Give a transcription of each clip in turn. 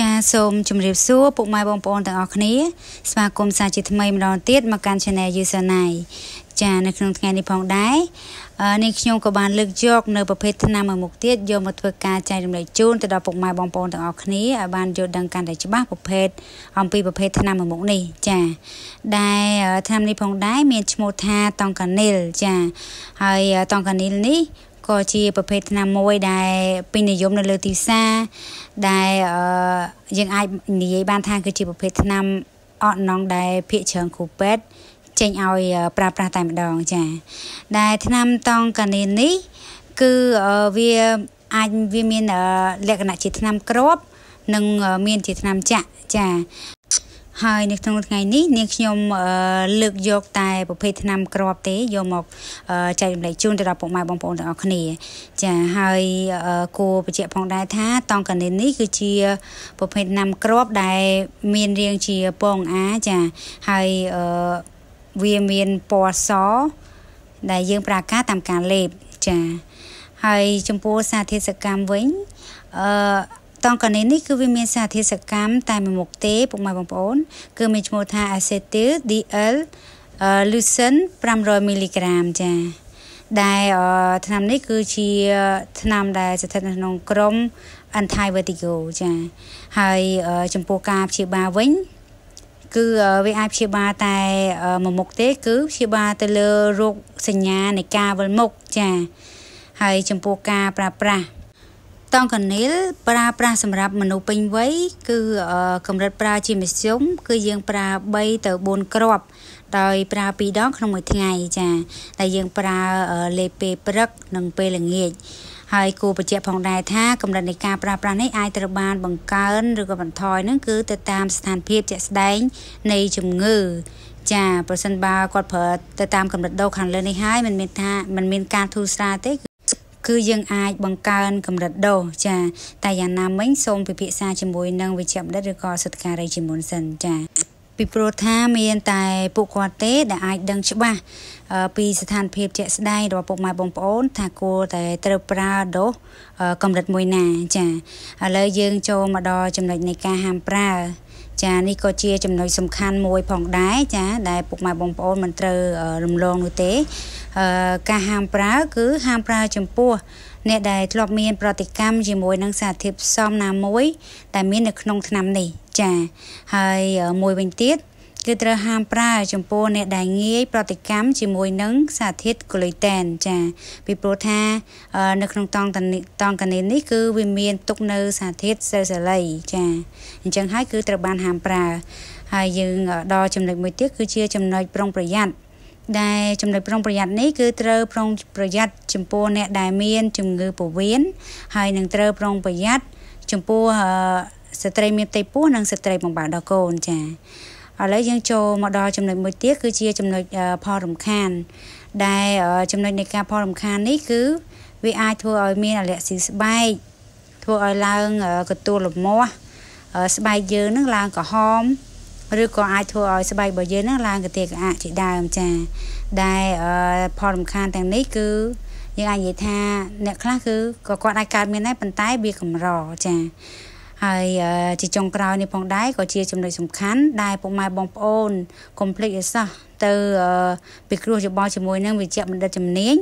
ចាសូមជម្រាបសួរពុកម៉ែបងប្អូនទាំងអស់គ្នាស្វាគមន៍សាជាថ្មីម្ដងទៀតមកកាន់ Channel Yusonai ចានៅក្នុងថ្ងៃនេះផងដែរនេះខ្ញុំក៏បានលើកយកនៅប្រភេទថ្នាំមួយមុខទៀតយកមកធ្វើការចែករំលែកជូនទៅដល់ពុកម៉ែបងប្អូនទាំងអស់គ្នាឲ្យបានយល់ដឹងកាន់តែច្បាស់ប្រភេទអំពីប្រភេទថ្នាំមួយមុខនេះ ចាដែលថ្នាំនេះផងដែរមានឈ្មោះថាតង់កានីលចាហើយតង់កានីលនេះក៏ជាប្រភេទថ្នាំមួយដែលពេញនិយមនៅលើទីផ្សារដែលយើងអាចនិយាយបានថា គឺជា ប្រភេទថ្នាំអត់ណងដែលភាកច្រើនគ្រូពេទ្យចេញឲ្យប្រើប្រាស់តែម្ដងចា៎ដែលថ្នាំតង់កានីនេះគឺវាអាចវាមានលក្ខណៈជាថ្នាំក្របនិងមានជាថ្នាំចាក់ចាហើយនៅក្នុងថ្ងៃនេះនាងខ្ញុំលើកយក តែប្រភេទថ្នាំក្របទេយកមកចែករំលែកជូនទៅដល់ពុកម៉ែបងប្អូនទាំងអស់គ្នា ចាហើយគួរបញ្ជាក់ផងដែរថាតង់កានីននេះគឺជាប្រភេទថ្នាំក្របដែលមានរាងជាពងអាចាហើយវាមានពណ៌សដែលយើងប្រើការតាមការលេបចាហើយចំពោះសារធាតុសកម្មវិញអឺតង់កានីននេះគឺវាមានសារធាតុសកម្មតែមួយមុខទេពុកម៉ែបងប្អូនគឺមានឈ្មោះថា acetyl DL lucin 500មីលីក្រាមចាដែលថ្នាំនេះគឺជាថ្នាំដែលស្ថិតនៅក្នុង ក្រម anti vertigo ចាហើយចំពោះការព្យាបាលវិញគឺវាអាចព្យាបាលតែមួយមុខទេគឺព្យាបាលទៅលើរោគសញ្ញានៃការវិលមុខចាហើយចំពោះការប្រើប្រាស់តង់កានីលប្រើប្រាស់សម្រាប់មនុស្សពេញវ័យគឺកម្រិតប្រើជាមធ្យមគឺយើងប្រើ3ទៅ4គ្រាប់ដោយប្រើ2ដងក្នុងមួយថ្ងៃចា តែយើងប្រើលេពេលព្រឹក និងពេលល្ងាចហើយគូបញ្ជាក់ផងដែរថាកម្រិតនៃការប្រើប្រាស់នេះអាចត្រូវបាន បង្កើនឬក៏បន្ថយនឹងគឺទៅតាមស្ថានភាពជាក់ស្ដែងនៃជំងឺចាប្រសិនបើគាត់ប្រើទៅតាមកម្រិតដូរខាងលើនេះហើយมันមានថាมันមានការធូរស្រាលទេគឺយើងអាចបង្កើន កម្រិតដូសចា តែយ៉ាងណាមិញសូមពិភាក្សាជាមួយនឹងវិជ្ជបណ្ឌិតឬក៏សិទ្ធិការីជាមុនសិនចា ពីព្រោះថាមានតែពួកគាត់ទេ ដែលអាចដឹងច្បាស់ពីស្ថានភាពជាក់ស្ដែងរបស់ពុកម៉ែបងប្អូន ថាគួរតែត្រូវប្រើដូសកម្រិតមួយណាចាឥឡូវយើងចូលមកដល់ចំណុចនៃការហាមប្រើចានេះក៏ជាចំណុចសំខាន់មួយផងដែរចាដែលពុកម៉ែបងប្អូនមិនត្រូវរំលងនោះទេការហាមប្រើគឺហាមប្រើចំពោះអ្នកដែលធ្លាប់មានប្រតិកម្មជាមួយនឹងសារធាតុផ្សំណាមួយតែមាននៅក្នុងឆ្នាំនេះចាហើយមួយវិញទៀតគឺត្រូវហាមប្រើចំពោះអ្នកដែលងាយប្រតិកម្មជាមួយនឹងសារធាតុកូលីតែនចាពីព្រោះថានៅក្នុងតង់តង់កានេនេះគឺវាមានទុកនៅសារធាតុសេសាឡីចាអញ្ចឹងហើយគឺត្រូវបានហាមប្រើហើយយើងដល់ចំណុចមួយទៀតគឺជាចំណុចប្រុងប្រយ័ត្នដែលចំណុចប្រុងប្រយ័ត្ននេះគឺត្រូវប្រុងប្រយ័ត្នចំពោះអ្នកដែលមាន ជំងឺពោះវៀនហើយនឹងត្រូវប្រុងប្រយ័ត្នចំពោះស្ត្រីមានផ្ទៃពោះនិងស្ត្រីបំបៅដល់កូនចាឥឡូវយើងចូលមកដល់ចំណុចមួយទៀតគឺជាចំណុចផលរំខាន ដែលចំណុចនៃការផលរំខាននេះគឺវាអាចធ្វើឲ្យមានអាឡែស៊ីស្បែកធ្វើឲ្យឡើងកទួលលមាស់ស្បែកយើងនឹងឡើងក្រហមឬក៏អាចធ្វើឲ្យស្បែករបស់យើងនឹងឡើងកាទេកាអាក់ជាដើមចាដែលផលរំខានទាំងនេះគឺយើងអាចនិយាយថាអ្នកខ្លះគឺក៏គាត់អាចកើតមានដែរប៉ុន្តែវាកម្រចាហើយជាចុងក្រោយនេះផងដែរក៏ជាចំណុចសំខាន់ដែលពុកម៉ែបងប្អូនកុំភ្លេចឲ្យសោះទៅពិគ្រោះយោបល់ជាមួយនឹងវិជ្ជបណ្ឌិតជំនាញ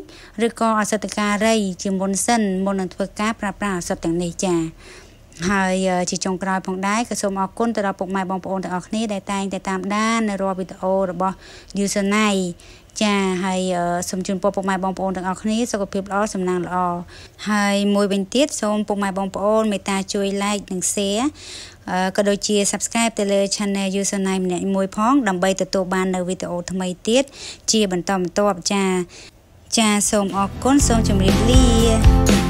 ឬក៏អសតការីជាមុនសិនមុននឹងធ្វើការប្រើប្រាស់អសតទាំងនេះចា៎ហើយជាចុងក្រោយផងដែរក៏សូមអរគុណទៅដល់ពុកម៉ែបងប្អូនទាំងអស់គ្នាដែលតែងតែតាមដាននៅរាល់វីដេអូរបស់ User Night ចាហើយសូមជូនពរពុកម៉ែបងប្អូនទាំងអស់គ្នាសុខភាពល្អសំណាងល្អហើយមួយវិញទៀតសូមពុកម៉ែបងប្អូនមេត្តាជួយ like និង share ក៏ដូចជា subscribe ទៅលើ channel username ម្នាក់មួយផង ដើម្បីទទួលបាន នៅវីដេអូថ្មីទៀតជាបន្តបន្ទាប់ចាចាសូមអរគុណសូមជម្រាបលា